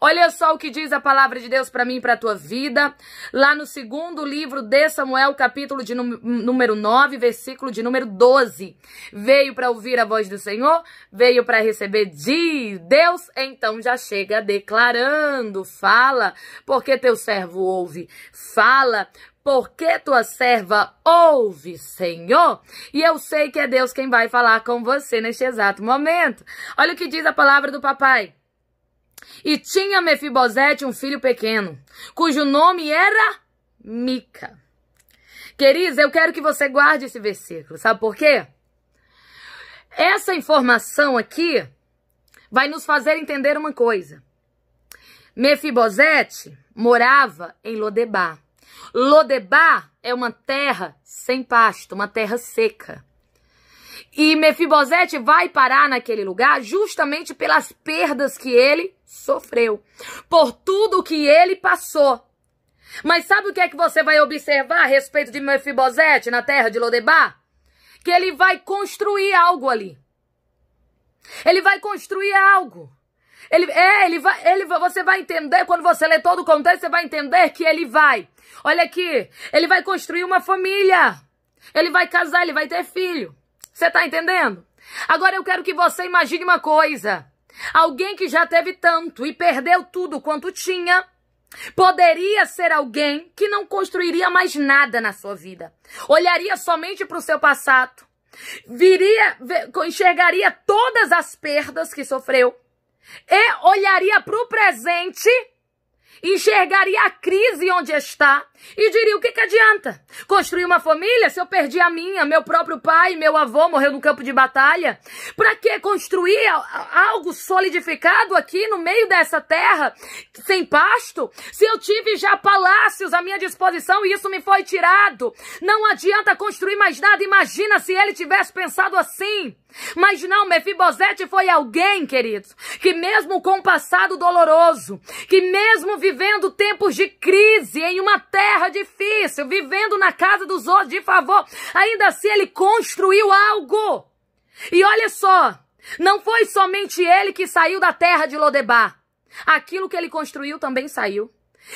Olha só o que diz a palavra de Deus para mim e para a tua vida, lá no segundo livro de Samuel, capítulo de número 9, versículo de número 12. Veio para ouvir a voz do Senhor, veio para receber de Deus, então já chega declarando, fala, porque teu servo ouve, fala, porque tua serva ouve, Senhor, e eu sei que é Deus quem vai falar com você neste exato momento. Olha o que diz a palavra do papai. E tinha Mefibosete um filho pequeno, cujo nome era Mica. Queridos, eu quero que você guarde esse versículo. Sabe por quê? Essa informação aqui vai nos fazer entender uma coisa. Mefibosete morava em Lodebar. Lodebar é uma terra sem pasto, uma terra seca. E Mefibosete vai parar naquele lugar justamente pelas perdas que ele sofreu, por tudo o que ele passou. Mas sabe o que é que você vai observar a respeito de Mefibosete na terra de Lodebar? Que ele vai construir algo ali. Ele vai construir algo. Ele, é, ele vai, ele, você vai entender, quando você ler todo o contexto, você vai entender que ele vai. Olha aqui, ele vai construir uma família. Ele vai casar, ele vai ter filho. Você tá entendendo? Agora eu quero que você imagine uma coisa. Alguém que já teve tanto e perdeu tudo quanto tinha, poderia ser alguém que não construiria mais nada na sua vida. Olharia somente para o seu passado, viria, enxergaria todas as perdas que sofreu e olharia para o presente enxergaria a crise onde está e diria: o que, que adianta? Construir uma família se eu perdi a minha, meu próprio pai, meu avô morreu no campo de batalha? Para que construir algo solidificado aqui no meio dessa terra, sem pasto? Se eu tive já palácios à minha disposição e isso me foi tirado, não adianta construir mais nada. Imagina se ele tivesse pensado assim. Mas não, Mefibosete foi alguém, queridos, que mesmo com um passado doloroso, que mesmo vivendo tempos de crise em uma terra difícil, vivendo na casa dos outros de favor, ainda assim ele construiu algo. E olha só, não foi somente ele que saiu da terra de Lodebar. Aquilo que ele construiu também saiu.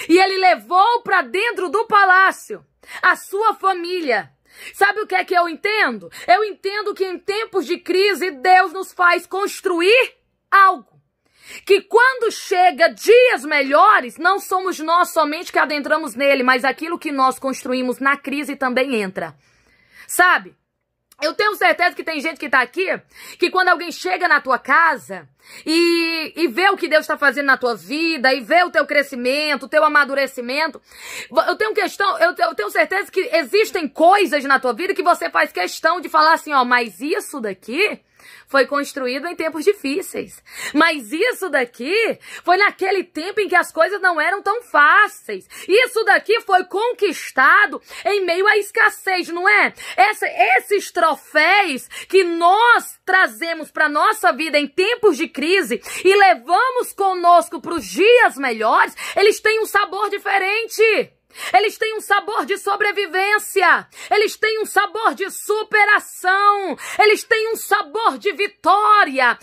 E ele levou para dentro do palácio a sua família. Sabe o que é que eu entendo? Eu entendo que em tempos de crise Deus nos faz construir algo. Que quando chega dias melhores, não somos nós somente que adentramos nele, mas aquilo que nós construímos na crise também entra. Sabe? Eu tenho certeza que tem gente que está aqui que quando alguém chega na tua casa e, e vê o que Deus está fazendo na tua vida e vê o teu crescimento, o teu amadurecimento, eu tenho questão, eu, eu tenho certeza que existem coisas na tua vida que você faz questão de falar assim, ó, mas isso daqui foi construído em tempos difíceis. Mas isso daqui foi naquele tempo em que as coisas não eram tão fáceis. Isso daqui foi conquistado em meio à escassez, não é? Essa, esses troféus que nós trazemos para nossa vida em tempos de crise e levamos conosco para os dias melhores, eles têm um sabor diferente. Eles têm um sabor de sobrevivência, eles têm um sabor de superação, eles têm um sabor de vitória.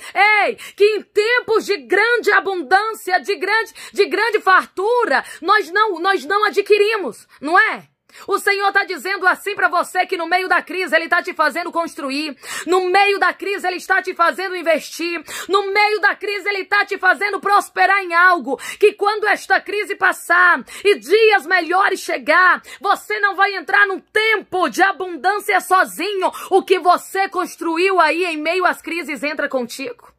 Ei, que em tempos de grande abundância, de grande, de grande fartura, nós não, nós não adquirimos, não é? O Senhor está dizendo assim para você que no meio da crise Ele está te fazendo construir, no meio da crise Ele está te fazendo investir, no meio da crise Ele está te fazendo prosperar em algo. Que quando esta crise passar e dias melhores chegar, você não vai entrar num tempo de abundância sozinho. O que você construiu aí em meio às crises entra contigo.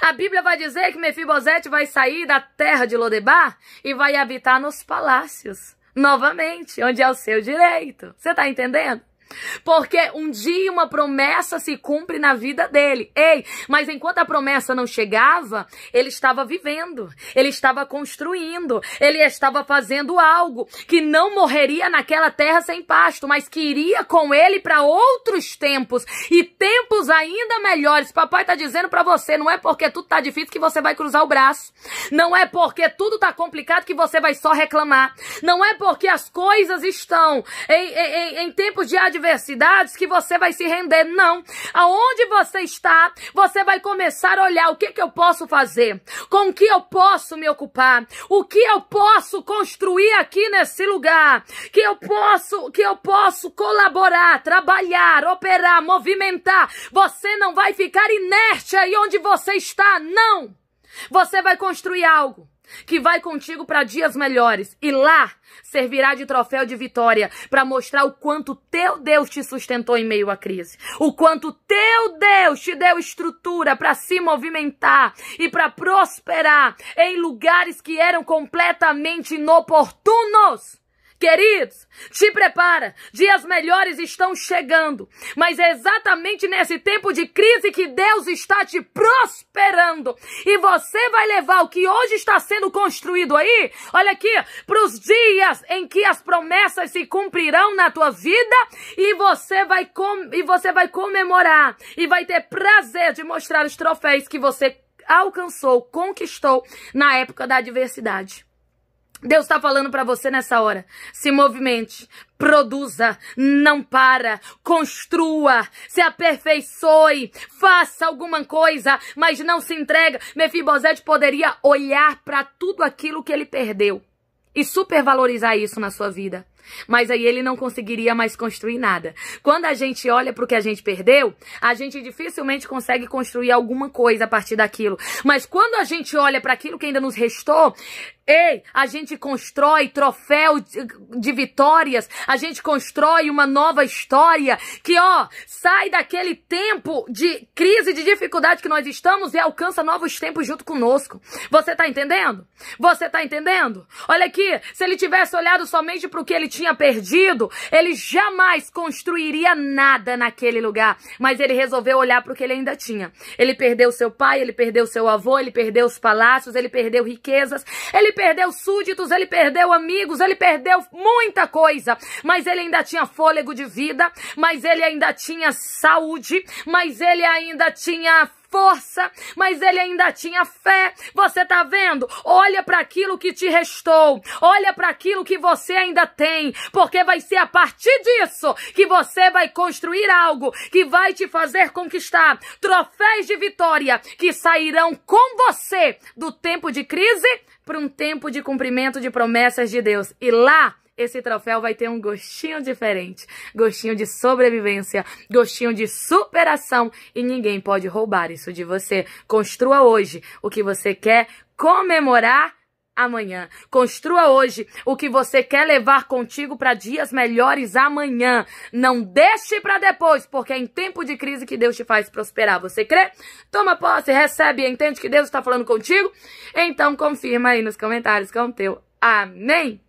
A Bíblia vai dizer que Mefibosete vai sair da terra de Lodebar e vai habitar nos palácios novamente, onde é o seu direito. Você tá entendendo? Porque um dia uma promessa se cumpre na vida dele. Ei, mas enquanto a promessa não chegava, ele estava vivendo, ele estava construindo, ele estava fazendo algo que não morreria naquela terra sem pasto, mas que iria com ele para outros tempos e tempos ainda melhores. Papai está dizendo para você, não é porque tudo está difícil que você vai cruzar o braço. Não é porque tudo está complicado que você vai só reclamar. Não é porque as coisas estão em, em, em tempos de adversidade adversidades que você vai se render. Não. Aonde você está, você vai começar a olhar o que, que eu posso fazer, com o que eu posso me ocupar, o que eu posso construir aqui nesse lugar, que eu posso, que eu posso colaborar, trabalhar, operar, movimentar. Você não vai ficar inerte aí onde você está, não. Você vai construir algo que vai contigo para dias melhores e lá servirá de troféu de vitória para mostrar o quanto teu Deus te sustentou em meio à crise, o quanto teu Deus te deu estrutura para se movimentar e para prosperar em lugares que eram completamente inoportunos. Queridos, te prepara, dias melhores estão chegando, mas é exatamente nesse tempo de crise que Deus está te prosperando e você vai levar o que hoje está sendo construído aí, olha aqui, para os dias em que as promessas se cumprirão na tua vida e você vai com, e você vai comemorar e vai ter prazer de mostrar os troféus que você alcançou, conquistou na época da adversidade. Deus está falando para você nessa hora. Se movimente, produza, não para, construa, se aperfeiçoe, faça alguma coisa, mas não se entrega. Mefibosete poderia olhar para tudo aquilo que ele perdeu e supervalorizar isso na sua vida. Mas aí ele não conseguiria mais construir nada. Quando a gente olha para o que a gente perdeu, a gente dificilmente consegue construir alguma coisa a partir daquilo. Mas quando a gente olha para aquilo que ainda nos restou, Ei, a gente constrói troféu de vitórias, a gente constrói uma nova história que, ó, sai daquele tempo de crise, de dificuldade que nós estamos e alcança novos tempos junto conosco. Você tá entendendo? Você tá entendendo? Olha aqui, se ele tivesse olhado somente para o que ele tinha perdido, ele jamais construiria nada naquele lugar. Mas ele resolveu olhar para o que ele ainda tinha. Ele perdeu seu pai, ele perdeu seu avô, ele perdeu os palácios, ele perdeu riquezas, ele perdeu súditos, ele perdeu amigos, ele perdeu muita coisa. Mas ele ainda tinha fôlego de vida, mas ele ainda tinha saúde, mas ele ainda tinha força, mas ele ainda tinha fé. Você tá vendo? Olha para aquilo que te restou. Olha para aquilo que você ainda tem, porque vai ser a partir disso que você vai construir algo que vai te fazer conquistar troféus de vitória que sairão com você do tempo de crise para um tempo de cumprimento de promessas de Deus. E lá esse troféu vai ter um gostinho diferente. Gostinho de sobrevivência, gostinho de superação. E ninguém pode roubar isso de você. Construa hoje o que você quer comemorar amanhã. Construa hoje o que você quer levar contigo para dias melhores amanhã. Não deixe para depois, porque é em tempo de crise que Deus te faz prosperar. Você crê? Toma posse, recebe, entende que Deus está falando contigo? Então confirma aí nos comentários com o teu amém.